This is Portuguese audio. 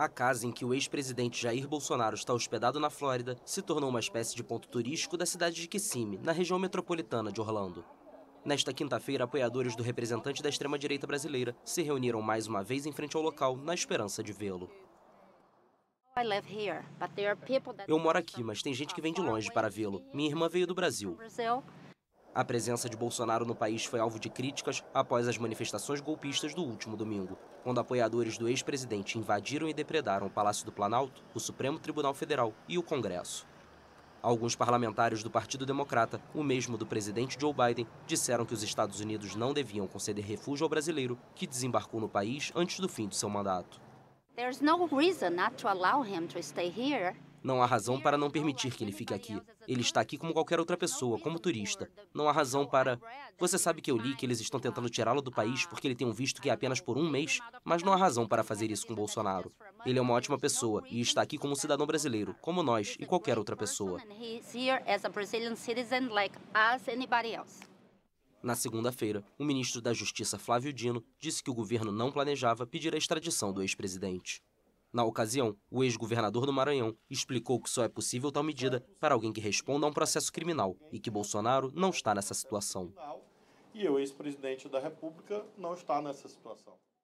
A casa em que o ex-presidente Jair Bolsonaro está hospedado na Flórida se tornou uma espécie de ponto turístico da cidade de Kissimmee, na região metropolitana de Orlando. Nesta quinta-feira, apoiadores do representante da extrema-direita brasileira se reuniram mais uma vez em frente ao local, na esperança de vê-lo. Eu moro aqui, mas tem gente que vem de longe para vê-lo. Minha irmã veio do Brasil. A presença de Bolsonaro no país foi alvo de críticas após as manifestações golpistas do último domingo, quando apoiadores do ex-presidente invadiram e depredaram o Palácio do Planalto, o Supremo Tribunal Federal e o Congresso. Alguns parlamentares do Partido Democrata, o mesmo do presidente Joe Biden, disseram que os Estados Unidos não deviam conceder refúgio ao brasileiro que desembarcou no país antes do fim do seu mandato. There's no reason not to allow him to stay here. Não há razão para não permitir que ele fique aqui. Ele está aqui como qualquer outra pessoa, como turista. Não há razão para. Você sabe que eu li que eles estão tentando tirá-lo do país porque ele tem um visto que é apenas por um mês, mas não há razão para fazer isso com Bolsonaro. Ele é uma ótima pessoa e está aqui como um cidadão brasileiro, como nós e qualquer outra pessoa. Na segunda-feira, o ministro da Justiça, Flávio Dino, disse que o governo não planejava pedir a extradição do ex-presidente. Na ocasião, o ex-governador do Maranhão explicou que só é possível tal medida para alguém que responda a um processo criminal e que Bolsonaro não está nessa situação. E o ex-presidente da República não está nessa situação.